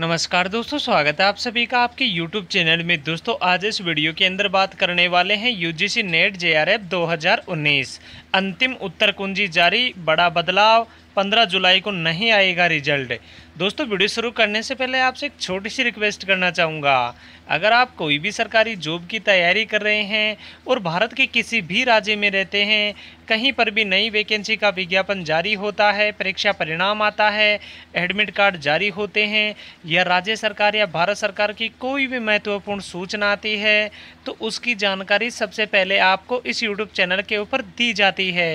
नमस्कार दोस्तों स्वागत है आप सभी का आपके YouTube चैनल में दोस्तों आज इस वीडियो के अंदर बात करने वाले हैं यू जी सी नेट जे हजार उन्नीस अंतिम उत्तर कुंजी जारी बड़ा बदलाव 15 जुलाई को नहीं आएगा रिजल्ट दोस्तों वीडियो शुरू करने से पहले आपसे एक छोटी सी रिक्वेस्ट करना चाहूँगा अगर आप कोई भी सरकारी जॉब की तैयारी कर रहे हैं और भारत के किसी भी राज्य में रहते हैं कहीं पर भी नई वैकेंसी का विज्ञापन जारी होता है परीक्षा परिणाम आता है एडमिट कार्ड जारी होते हैं या राज्य सरकार या भारत सरकार की कोई भी महत्वपूर्ण सूचना आती है तो उसकी जानकारी सबसे पहले आपको इस यूट्यूब चैनल के ऊपर दी जाती है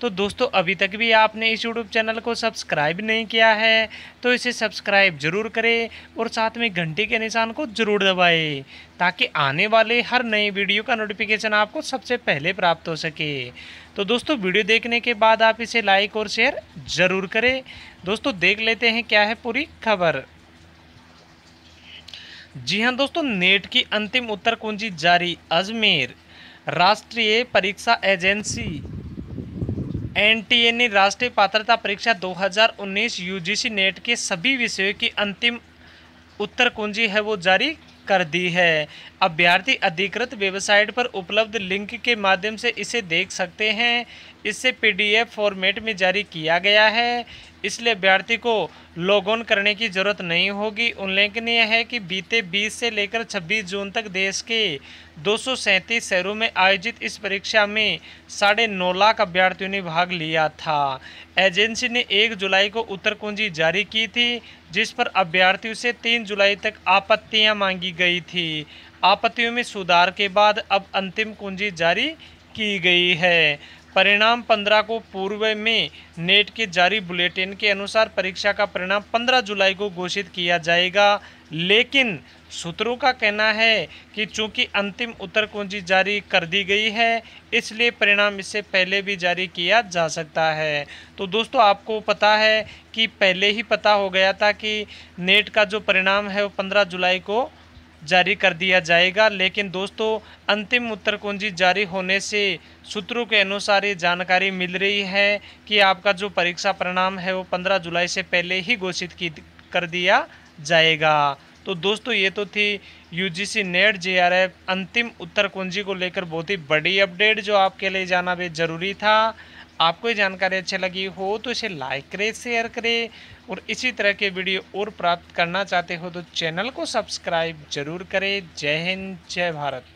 तो दोस्तों अभी तक भी आपने इस यूट्यूब चैनल को सब्सक्राइब नहीं किया है तो इसे सब्सक्राइब जरूर करें और साथ में घंटे के निशान को जरूर दबाएं ताकि आने वाले हर नए वीडियो का नोटिफिकेशन आपको सबसे पहले प्राप्त हो सके तो दोस्तों वीडियो देखने के बाद आप इसे लाइक और शेयर ज़रूर करें दोस्तों देख लेते हैं क्या है पूरी खबर जी हाँ दोस्तों नेट की अंतिम उत्तर कुंजी जारी अजमेर राष्ट्रीय परीक्षा एजेंसी ने राष्ट्रीय पात्रता परीक्षा 2019 यूजीसी नेट के सभी विषयों की अंतिम उत्तर कुंजी है वो जारी कर दी है अभ्यर्थी अधिकृत वेबसाइट पर उपलब्ध लिंक के माध्यम से इसे देख सकते हैं इसे पीडीएफ फॉर्मेट में जारी किया गया है इसलिए अभ्यर्थी को लॉग ऑन करने की जरूरत नहीं होगी उल्लेखनीय है कि बीते 20 से लेकर 26 जून तक देश के दो शहरों में आयोजित इस परीक्षा में साढ़े नौ लाख अभ्यर्थियों ने भाग लिया था एजेंसी ने 1 जुलाई को उत्तर कुंजी जारी की थी जिस पर अभ्यर्थियों से 3 जुलाई तक आपत्तियां मांगी गई थी आपत्तियों में सुधार के बाद अब अंतिम कुंजी जारी की गई है परिणाम 15 को पूर्व में नेट के जारी बुलेटिन के अनुसार परीक्षा का परिणाम 15 जुलाई को घोषित किया जाएगा लेकिन सूत्रों का कहना है कि चूंकि अंतिम उत्तर कुंजी जारी कर दी गई है इसलिए परिणाम इससे पहले भी जारी किया जा सकता है तो दोस्तों आपको पता है कि पहले ही पता हो गया था कि नेट का जो परिणाम है वो पंद्रह जुलाई को जारी कर दिया जाएगा लेकिन दोस्तों अंतिम उत्तर कुंजी जारी होने से सूत्रों के अनुसार ये जानकारी मिल रही है कि आपका जो परीक्षा परिणाम है वो 15 जुलाई से पहले ही घोषित की कर दिया जाएगा तो दोस्तों ये तो थी यूजीसी नेट जेआरएफ अंतिम उत्तर कुंजी को लेकर बहुत ही बड़ी अपडेट जो आपके लिए जाना भी ज़रूरी था आपको ये जानकारी अच्छी लगी हो तो इसे लाइक करें शेयर करें और इसी तरह के वीडियो और प्राप्त करना चाहते हो तो चैनल को सब्सक्राइब जरूर करें जय हिंद जय भारत